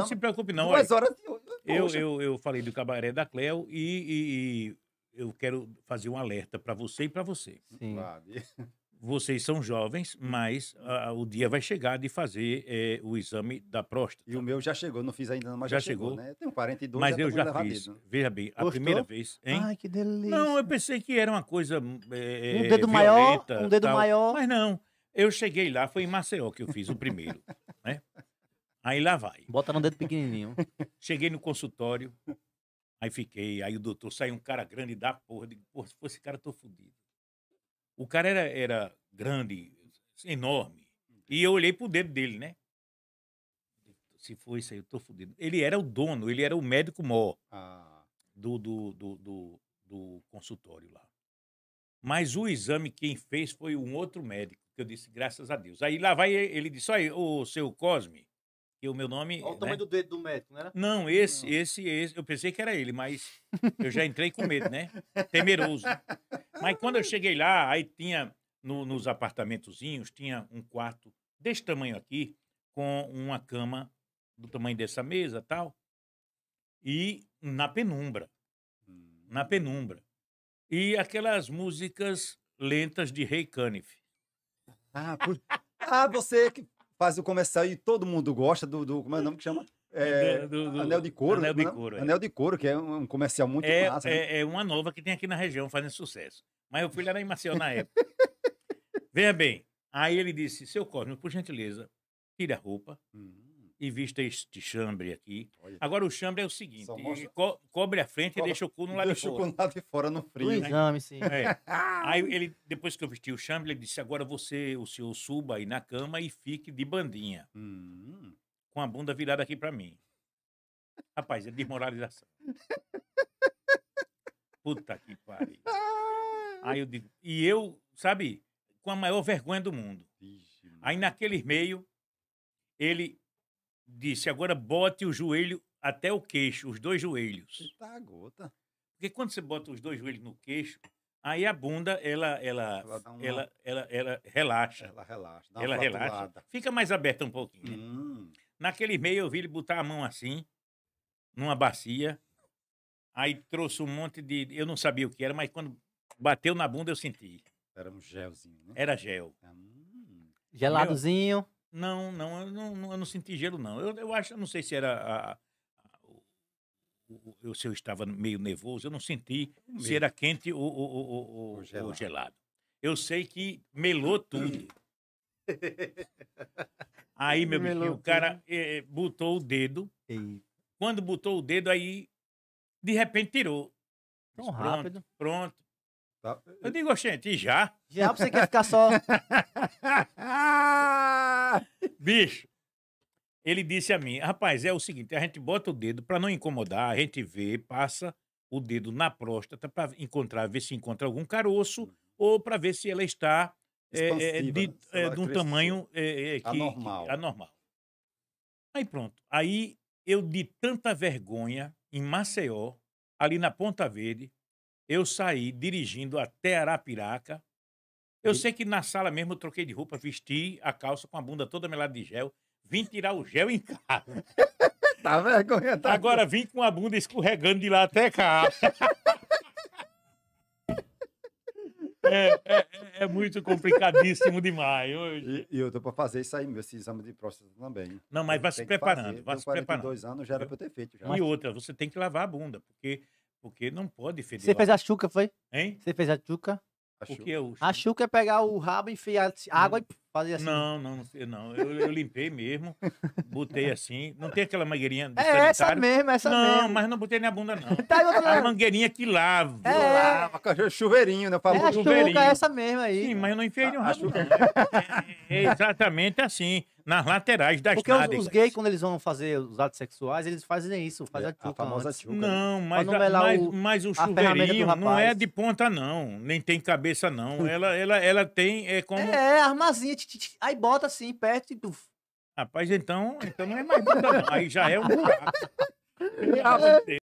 não se preocupe, não. Duas horas de Eu, eu, eu falei do cabaré da Cleo e, e, e eu quero fazer um alerta para você e para você. Sim. Vale. Vocês são jovens, mas o dia vai chegar de fazer é, o exame da próstata. E o meu já chegou, não fiz ainda, não, mas já, já chegou, chegou. né? Tenho 42, mas já eu já fiz. Veja bem, Gostou? a primeira vez, hein? Ai, que delícia. Não, eu pensei que era uma coisa hum, é, Um dedo é, maior, um dedo tal, maior. Mas não, eu cheguei lá, foi em Maceió que eu fiz o primeiro. Aí lá vai. Bota no dedo pequenininho. Cheguei no consultório, aí fiquei. Aí o doutor saiu um cara grande da porra. Digo, porra, se fosse esse cara, eu tô fudido. O cara era, era grande, enorme. E eu olhei pro dedo dele, né? Se for isso aí, eu tô fudido. Ele era o dono, ele era o médico maior ah. do, do, do, do, do consultório lá. Mas o exame quem fez foi um outro médico, que eu disse, graças a Deus. Aí lá vai ele disse, olha, o seu Cosme, e o meu nome. Olha o né? tamanho do dedo do médico, não era? Não, esse, não. esse, esse. Eu pensei que era ele, mas eu já entrei com medo, né? Temeroso. Mas quando eu cheguei lá, aí tinha no, nos apartamentozinhos, tinha um quarto desse tamanho aqui, com uma cama do tamanho dessa mesa tal. E na penumbra. Hum. Na penumbra. E aquelas músicas lentas de Rei Caniff. Ah, por... ah, você que faz o comercial e todo mundo gosta do, do como é o nome que chama? É, do, do, Anel de Couro. Anel é de Couro. É. Anel de Couro, que é um comercial muito é, massa. Né? É, é uma nova que tem aqui na região, fazendo sucesso. Mas eu fui lá em Maceió na época. Venha bem, aí ele disse, seu Cosme, por gentileza, tira a roupa, hum e vista este chambre aqui. Olha. Agora, o chambre é o seguinte: mostra... co cobre a frente e deixa o cu no lado deixa de fora. Deixa o cu lado de fora no frio. No exame, sim. É. Aí, ele, depois que eu vesti o chambre, ele disse: agora você, o senhor, suba aí na cama e fique de bandinha. Hum. Com a bunda virada aqui para mim. Rapaz, é desmoralização. Puta que pariu. Aí eu digo, e eu, sabe, com a maior vergonha do mundo. aí naquele meio, ele disse: agora bote o joelho até o queixo, os dois joelhos. Eita gota. Porque quando você bota os dois joelhos no queixo, aí a bunda ela ela ela uma... ela, ela, ela, relaxa. Ela relaxa. ela flatulada. relaxa. Fica mais aberta um pouquinho. Né? Hum. Naquele meio eu vi ele botar a mão assim numa bacia. Aí trouxe um monte de, eu não sabia o que era, mas quando bateu na bunda eu senti. Era um gelzinho, né? Era gel. Hum. Geladozinho. Não, não, eu não, eu não senti gelo, não. Eu, eu acho, eu não sei se era a, a, o, o, se eu estava meio nervoso, eu não senti meio. se era quente ou, ou, ou, gelado. ou, gelado. Eu sei que melou tudo. aí, meu melou o cara é, botou o dedo. Ei. Quando botou o dedo, aí de repente tirou. Tão rápido. Pronto. Tá, eu eh, digo, gente, já? Já, você quer ficar só. Bicho, ele disse a mim, rapaz, é o seguinte, a gente bota o dedo para não incomodar, a gente vê, passa o dedo na próstata para encontrar, ver se encontra algum caroço uhum. ou para ver se ela está é, é, é de, né? é, de, um tamanho é, é, que, anormal. Que, anormal. Aí pronto. Aí eu de tanta vergonha em Maceió, ali na Ponta Verde, eu saí dirigindo até Arapiraca eu sei que na sala mesmo eu troquei de roupa, vesti a calça com a bunda toda melada de gel, vim tirar o gel em casa. tá vergonha, tá? Agora vim com a bunda escorregando de lá até cá. É, é, é, é, muito complicadíssimo demais hoje. E, e eu tô para fazer isso aí, esse exame de próstata também. Não, mas vai se preparando, vai se preparando. dois anos já era para eu ter feito. Já. E outra, você tem que lavar a bunda, porque, porque não pode ferir. Você lá. fez a chuca, foi? Hein? Você fez a chuca? Achou O que é o que é pegar o rabo, enfiar assim, água e fazer assim. Não, não, não Eu, eu, limpei mesmo, botei assim. Não tem aquela mangueirinha do É essa mesmo, essa não, mesmo. Não, mas não botei na bunda, não. tá a mangueirinha que lava. É, lava, chuveirinho, né? Eu falo a chuveirinho. é essa mesmo aí. Sim, mas eu não enfiei no rabo. É, é, é exatamente assim nas laterais das Porque nádegas. os, os gays, quando eles vão fazer os atos sexuais, eles fazem isso, fazem é, a tchuca. Né? A famosa tchuca. Não, mas, a, mas, o, mas o chuveirinho não é de ponta, não. Nem tem cabeça, não. ela, ela, ela tem... É, como... é, é armazinha. aí bota assim, perto e... Rapaz, então, então não é mais bunda, não. Aí já é um buraco.